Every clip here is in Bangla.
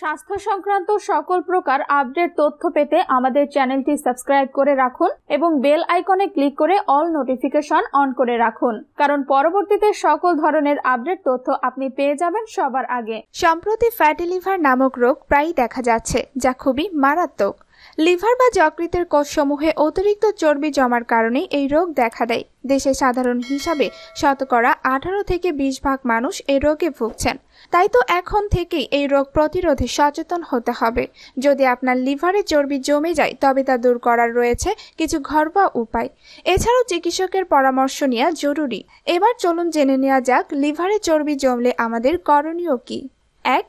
স্বাস্থ্য সংক্রান্ত সকল প্রকার আপডেট তথ্য পেতে আমাদের চ্যানেলটি সাবস্ক্রাইব করে রাখুন এবং বেল আইকনে ক্লিক করে অল নোটিফিকেশন অন করে রাখুন কারণ পরবর্তীতে সকল ধরনের আপডেট তথ্য আপনি পেয়ে যাবেন সবার আগে সম্প্রতি ফ্যাটি লিভার নামক রোগ প্রায়ই দেখা যাচ্ছে যা খুবই মারাত্মক লিভার বা যকৃতের কোষসমূহে অতিরিক্ত চর্বি জমার কারণে এই রোগ দেখা দেয় দেশে সাধারণ হিসাবে শতকরা আঠারো থেকে বিশ ভাগ মানুষ এই রোগে ভুগছেন তাই তো এখন থেকেই এই রোগ প্রতিরোধে সচেতন হতে হবে যদি আপনার লিভারে চর্বি জমে যায় তবে তা দূর করার রয়েছে কিছু ঘরোয়া উপায় এছাড়াও চিকিৎসকের পরামর্শ নেওয়া জরুরি এবার চলুন জেনে নেওয়া যাক লিভারে চর্বি জমলে আমাদের করণীয় কি এক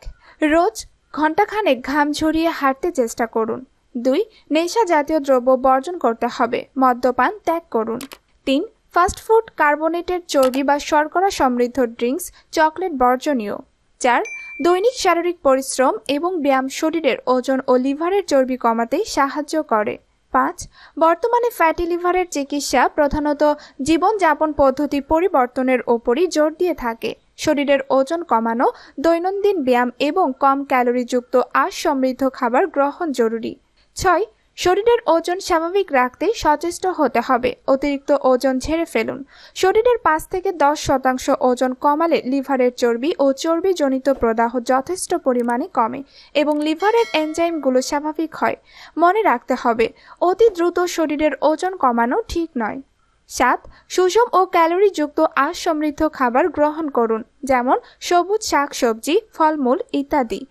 রোজ ঘণ্টাখানেক ঘাম ঝরিয়ে হাঁটতে চেষ্টা করুন দুই নেশা জাতীয় দ্রব্য বর্জন করতে হবে মদ্যপান ত্যাগ করুন তিন ফাস্টফুড কার্বোনেটেড চর্বি বা শর্করা সমৃদ্ধ ড্রিঙ্কস চকলেট বর্জনীয় চার দৈনিক শারীরিক পরিশ্রম এবং ব্যায়াম শরীরের ওজন ও লিভারের চর্বি কমাতে সাহায্য করে পাঁচ বর্তমানে ফ্যাটি লিভারের চিকিৎসা প্রধানত জীবনযাপন পদ্ধতি পরিবর্তনের ওপরই জোর দিয়ে থাকে শরীরের ওজন কমানো দৈনন্দিন ব্যায়াম এবং কম ক্যালোরিযুক্ত আশ সমৃদ্ধ খাবার গ্রহণ জরুরি ছয় শরীরের ওজন স্বাভাবিক রাখতে সচেষ্ট হতে হবে অতিরিক্ত ওজন ঝেড়ে ফেলুন শরীরের পাঁচ থেকে দশ শতাংশ ওজন কমালে লিভারের চর্বি ও চর্বিজনিত প্রদাহ যথেষ্ট পরিমাণে কমে এবং লিভারের এনজাইমগুলো স্বাভাবিক হয় মনে রাখতে হবে অতি দ্রুত শরীরের ওজন কমানো ঠিক নয় সাত সুষম ও ক্যালোরিযুক্ত আঁশ সমৃদ্ধ খাবার গ্রহণ করুন যেমন সবুজ শাক সবজি ফলমূল ইত্যাদি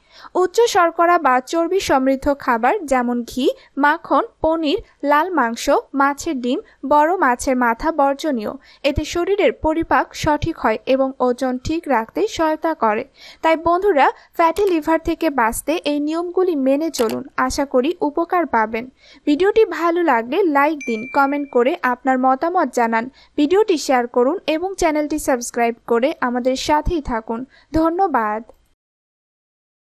উচ্চ শর্করা বা চর্বি সমৃদ্ধ খাবার যেমন ঘি মাখন পনির লাল মাংস মাছের ডিম বড় মাছের মাথা বর্জনীয় এতে শরীরের পরিপাক সঠিক হয় এবং ওজন ঠিক রাখতে সহায়তা করে তাই বন্ধুরা ফ্যাটি লিভার থেকে বাঁচতে এই নিয়মগুলি মেনে চলুন আশা করি উপকার পাবেন ভিডিওটি ভালো লাগলে লাইক দিন কমেন্ট করে আপনার মতামত জানান ভিডিওটি শেয়ার করুন এবং চ্যানেলটি সাবস্ক্রাইব করে আমাদের সাথে সাথেই থাকুন ধন্যবাদ